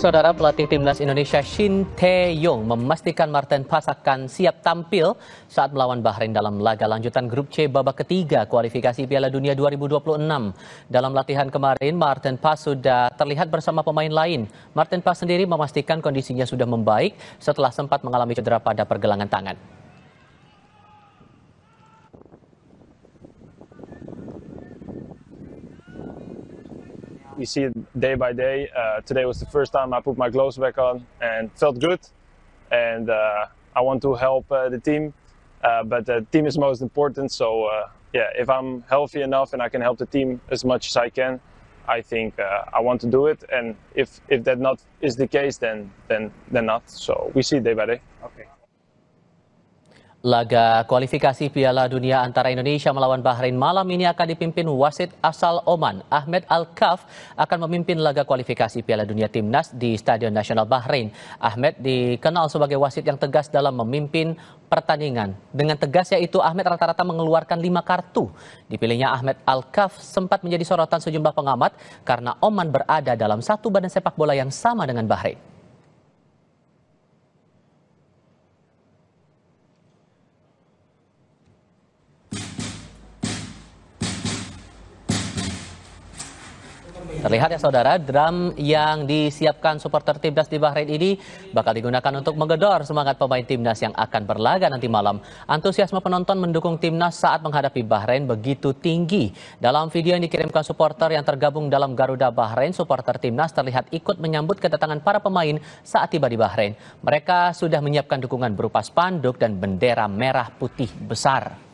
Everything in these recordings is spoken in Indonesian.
Saudara pelatih timnas Indonesia Shin Tae-yong memastikan Martin Pas akan siap tampil saat melawan Bahrain dalam laga lanjutan grup C babak ketiga kualifikasi Piala Dunia 2026. Dalam latihan kemarin, Martin Pas sudah terlihat bersama pemain lain. Martin Pas sendiri memastikan kondisinya sudah membaik setelah sempat mengalami cedera pada pergelangan tangan. you see it day by day. Uh, today was the first time I put my gloves back on and felt good. And uh, I want to help uh, the team, uh, but the team is most important. So uh, yeah, if I'm healthy enough and I can help the team as much as I can, I think I want to do it. And if if that not is the case, then then then not. So we see day by day. Okay. Laga kualifikasi Piala Dunia antara Indonesia melawan Bahrain malam ini akan dipimpin wasit asal Oman, Ahmed Al-Kaf akan memimpin laga kualifikasi Piala Dunia Timnas di Stadion Nasional Bahrain. Ahmed dikenal sebagai wasit yang tegas dalam memimpin pertandingan. Dengan tegas yaitu Ahmed rata-rata mengeluarkan lima kartu. Dipilihnya Ahmed Al-Kaf sempat menjadi sorotan sejumlah pengamat karena Oman berada dalam satu badan sepak bola yang sama dengan Bahrain. Terlihat ya saudara, drum yang disiapkan supporter timnas di Bahrain ini bakal digunakan untuk menggedor semangat pemain timnas yang akan berlaga nanti malam. Antusiasme penonton mendukung timnas saat menghadapi Bahrain begitu tinggi. Dalam video yang dikirimkan supporter yang tergabung dalam Garuda Bahrain, supporter timnas terlihat ikut menyambut kedatangan para pemain saat tiba di Bahrain. Mereka sudah menyiapkan dukungan berupa spanduk dan bendera merah putih besar.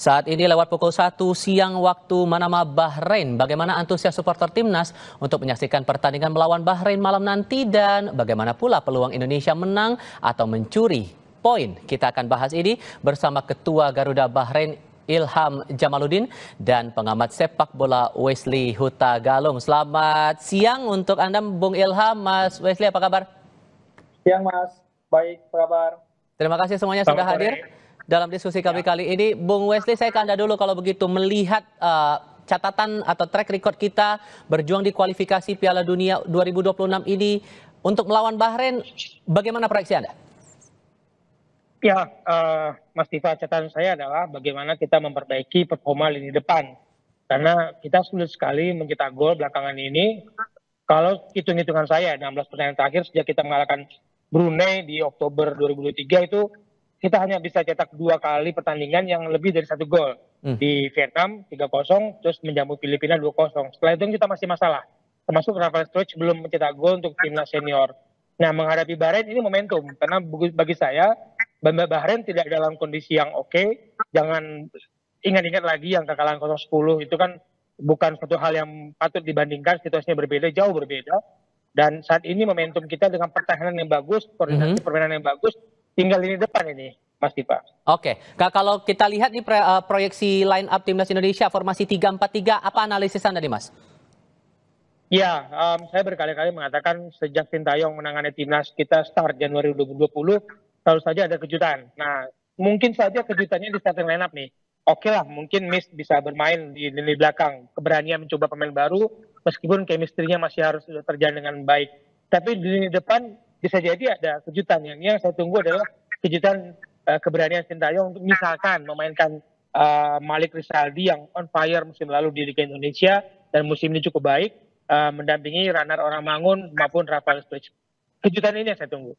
Saat ini lewat pukul 1 siang waktu Manama Bahrain, bagaimana antusias supporter timnas untuk menyaksikan pertandingan melawan Bahrain malam nanti dan bagaimana pula peluang Indonesia menang atau mencuri poin? Kita akan bahas ini bersama Ketua Garuda Bahrain Ilham Jamaluddin dan pengamat sepak bola Wesley Huta Galung. Selamat siang untuk Anda Bung Ilham, Mas Wesley apa kabar? Siang Mas, baik, apa kabar? Terima kasih semuanya Selamat sudah hadir dalam diskusi kami ya. kali ini. Bung Wesley, saya ke Anda dulu kalau begitu melihat uh, catatan atau track record kita berjuang di kualifikasi Piala Dunia 2026 ini untuk melawan Bahrain, bagaimana proyeksi Anda? Ya, uh, Mas Tifa, catatan saya adalah bagaimana kita memperbaiki performa lini depan. Karena kita sulit sekali mencetak gol belakangan ini. Kalau hitung-hitungan saya, 16 pertandingan terakhir sejak kita mengalahkan Brunei di Oktober 2023 itu kita hanya bisa cetak dua kali pertandingan yang lebih dari satu gol hmm. di Vietnam 3-0 terus menjamu Filipina 2-0 setelah itu kita masih masalah termasuk Rafael Struch belum mencetak gol untuk timnas senior nah menghadapi Bahrain ini momentum karena bagi saya Bahrain tidak dalam kondisi yang oke okay. jangan ingat-ingat lagi yang kekalahan 0-10 itu kan bukan suatu hal yang patut dibandingkan situasinya berbeda jauh berbeda dan saat ini momentum kita dengan pertahanan yang bagus koordinasi mm -hmm. permainan yang bagus tinggal ini depan ini, pasti pak. Oke, okay. kalau kita lihat nih eh, proyeksi line up timnas Indonesia formasi 3-4-3, apa analisis Anda nih, Mas? Ya, um, saya berkali-kali mengatakan sejak Sintayong menangani timnas kita start Januari 2020, selalu saja ada kejutan. Nah, mungkin saja kejutannya di starting line up nih. Oke okay lah, mungkin Miss bisa bermain di lini belakang, keberanian mencoba pemain baru, meskipun chemistry-nya masih harus terjalin dengan baik. Tapi di lini depan bisa jadi ada kejutan yang yang saya tunggu adalah kejutan uh, keberanian Sintayong untuk misalkan memainkan uh, Malik Rizaldi yang on fire musim lalu di Liga Indonesia dan musim ini cukup baik uh, mendampingi Ranar Mangun maupun Rafael Spitz. Kejutan ini yang saya tunggu.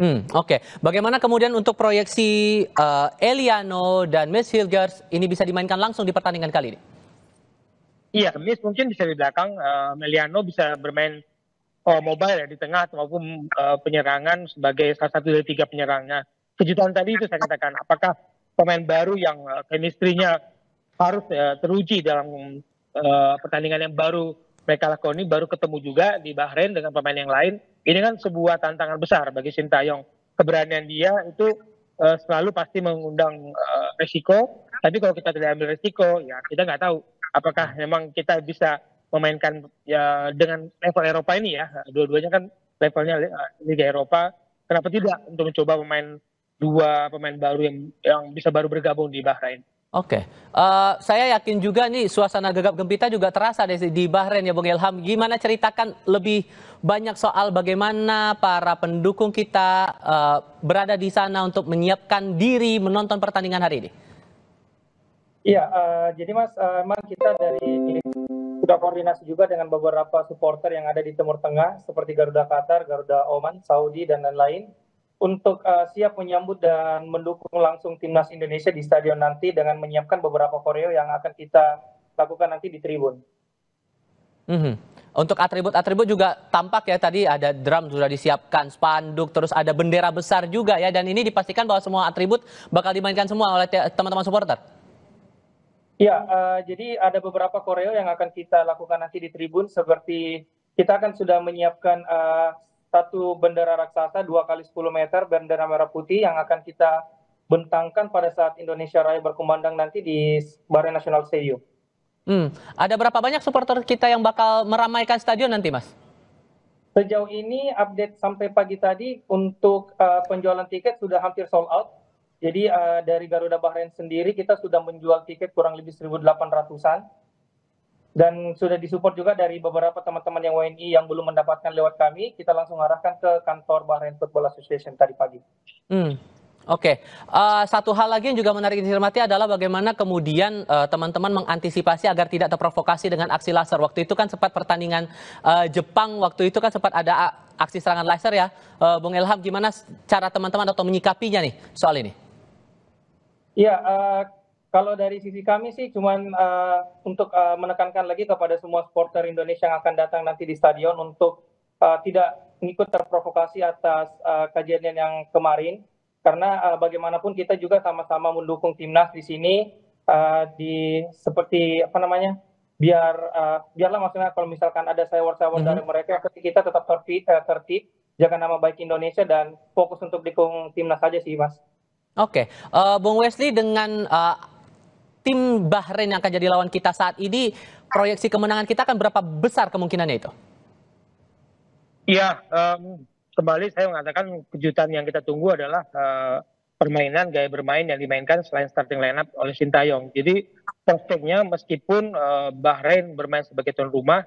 Hmm, Oke, okay. bagaimana kemudian untuk proyeksi uh, Eliano dan Miss Hilgers ini bisa dimainkan langsung di pertandingan kali ini? Iya, Miss mungkin bisa di belakang, uh, Eliano bisa bermain Oh, mobile ya di tengah maupun uh, penyerangan sebagai salah satu dari tiga penyerangnya. Kejutan tadi itu saya katakan, apakah pemain baru yang uh, eh, chemistry harus uh, teruji dalam uh, pertandingan yang baru mereka lakoni baru ketemu juga di Bahrain dengan pemain yang lain. Ini kan sebuah tantangan besar bagi Sintayong. Keberanian dia itu uh, selalu pasti mengundang uh, resiko. Tapi kalau kita tidak ambil resiko, ya kita nggak tahu apakah memang kita bisa memainkan ya dengan level Eropa ini ya. Dua-duanya kan levelnya eh, Liga Eropa. Kenapa tidak untuk mencoba pemain dua pemain baru yang yang bisa baru bergabung di Bahrain. Oke, okay. uh, eh, saya yakin juga nih suasana gegap gempita juga terasa di, di Bahrain ya Bung Ilham. Gimana ceritakan lebih banyak soal bagaimana para pendukung kita uh, berada di sana untuk menyiapkan diri menonton pertandingan hari ini? Iya, uh, jadi Mas, uh, emang kita dari sudah koordinasi juga dengan beberapa supporter yang ada di Timur Tengah seperti Garuda Qatar, Garuda Oman, Saudi dan lain-lain untuk uh, siap menyambut dan mendukung langsung timnas Indonesia di stadion nanti dengan menyiapkan beberapa koreo yang akan kita lakukan nanti di tribun. Mm -hmm. Untuk atribut-atribut juga tampak ya tadi ada drum sudah disiapkan, spanduk, terus ada bendera besar juga ya dan ini dipastikan bahwa semua atribut bakal dimainkan semua oleh teman-teman supporter. Ya, uh, jadi ada beberapa koreo yang akan kita lakukan nanti di tribun seperti kita akan sudah menyiapkan uh, satu bendera raksasa dua kali 10 meter bendera merah putih yang akan kita bentangkan pada saat Indonesia Raya berkumandang nanti di Barai Nasional Stadium. Hmm. Ada berapa banyak supporter kita yang bakal meramaikan stadion nanti, Mas? Sejauh ini update sampai pagi tadi untuk uh, penjualan tiket sudah hampir sold out jadi uh, dari Garuda Bahrain sendiri kita sudah menjual tiket kurang lebih 1.800-an dan sudah disupport juga dari beberapa teman-teman yang WNI yang belum mendapatkan lewat kami, kita langsung arahkan ke kantor Bahrain Football Association tadi pagi. Hmm. Oke, okay. uh, eh, satu hal lagi yang juga menarik dihormati adalah bagaimana kemudian teman eh, teman-teman mengantisipasi agar tidak terprovokasi dengan aksi laser. Waktu itu kan sempat pertandingan uh, Jepang, waktu itu kan sempat ada aksi serangan laser ya. Uh, Bung Elham, gimana cara teman-teman atau menyikapinya nih soal ini? ya kalau dari sisi kami sih cuma eh, untuk eh, menekankan lagi kepada semua supporter indonesia yang akan datang nanti di stadion untuk tidak ikut terprovokasi atas kejadian yang kemarin karena bagaimanapun kita juga sama-sama mendukung timnas di sini di seperti apa namanya biar uh, biarlah maksudnya kalau misalkan ada sayur-sayur mm -hmm. dari mhm. mereka kita tetap tertib, tertib jaga nama baik Indonesia dan fokus untuk dukung timnas saja sih mas. Oke, uh, Bung Wesley dengan uh, tim Bahrain yang akan jadi lawan kita saat ini, proyeksi kemenangan kita akan berapa besar kemungkinannya itu? Iya, um, kembali saya mengatakan kejutan yang kita tunggu adalah uh, permainan gaya bermain yang dimainkan selain starting lineup oleh Sintayong. Jadi prospeknya meskipun uh, Bahrain bermain sebagai tuan rumah,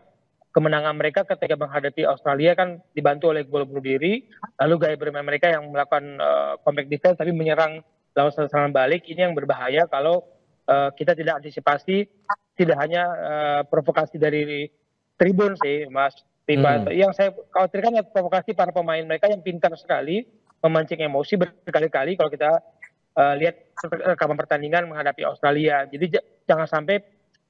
kemenangan mereka ketika menghadapi Australia kan dibantu oleh gol bunuh diri lalu gaya bermain mereka yang melakukan uh, eh, compact defense tapi menyerang lawan serangan balik ini yang berbahaya kalau uh, kita tidak antisipasi tidak hanya uh, provokasi dari tribun sih Mas Tiba, hmm. yang saya khawatirkan ya provokasi para pemain mereka yang pintar sekali memancing emosi berkali-kali kalau kita uh, lihat rekaman pertandingan menghadapi Australia. Jadi jangan sampai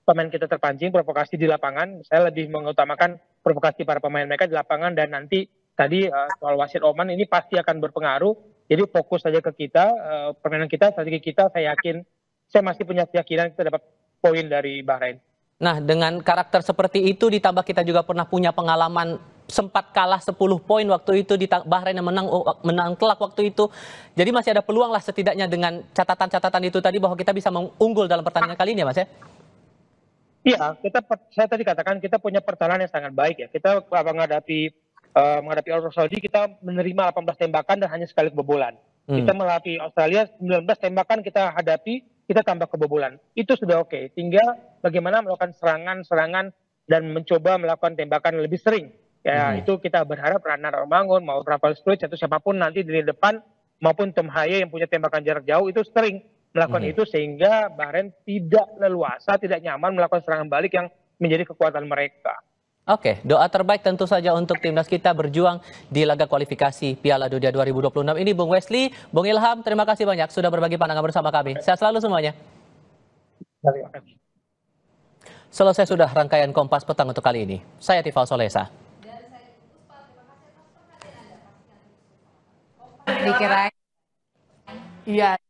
pemain kita terpancing, provokasi di lapangan. Saya lebih mengutamakan provokasi para pemain mereka di lapangan dan nanti tadi uh, soal wasit Oman ini pasti akan berpengaruh. Jadi fokus saja ke kita, eh, permainan kita, strategi kita. Saya yakin, saya masih punya keyakinan kita dapat poin dari Bahrain. Nah, dengan karakter seperti itu ditambah kita juga pernah punya pengalaman sempat kalah 10 poin waktu itu di Bahrain yang menang oh, menang telak waktu itu. Jadi masih ada peluang lah setidaknya dengan catatan-catatan itu tadi bahwa kita bisa mengunggul dalam pertandingan kali ini ya Mas ya. Iya, ah, kita saya tadi katakan kita punya pertahanan yang sangat baik ya. Kita menghadapi uh, menghadapi Arab Saudi kita menerima 18 tembakan dan hanya sekali kebobolan. Hmm. Kita melatih Australia 19 tembakan kita hadapi, kita tambah kebobolan. Itu sudah oke. Okay. Tinggal bagaimana melakukan serangan-serangan dan mencoba melakukan tembakan lebih sering. Ya, hmm. itu kita berharap Rana Romangun, mau Rafael Struj atau siapapun nanti di depan maupun Tom Haye yang punya tembakan jarak jauh itu sering melakukan mhm. itu sehingga Bahrain tidak leluasa, tidak nyaman melakukan serangan balik yang menjadi kekuatan mereka. Oke, doa terbaik tentu saja untuk timnas kita berjuang di laga kualifikasi Piala Dunia 2026 ini Bung Wesley, Bung Ilham, terima kasih banyak sudah berbagi pandangan bersama kami. Sehat selalu semuanya. Selesai sudah rangkaian Kompas Petang untuk kali ini. Saya Tifal Solesa. Dikirain. Iya.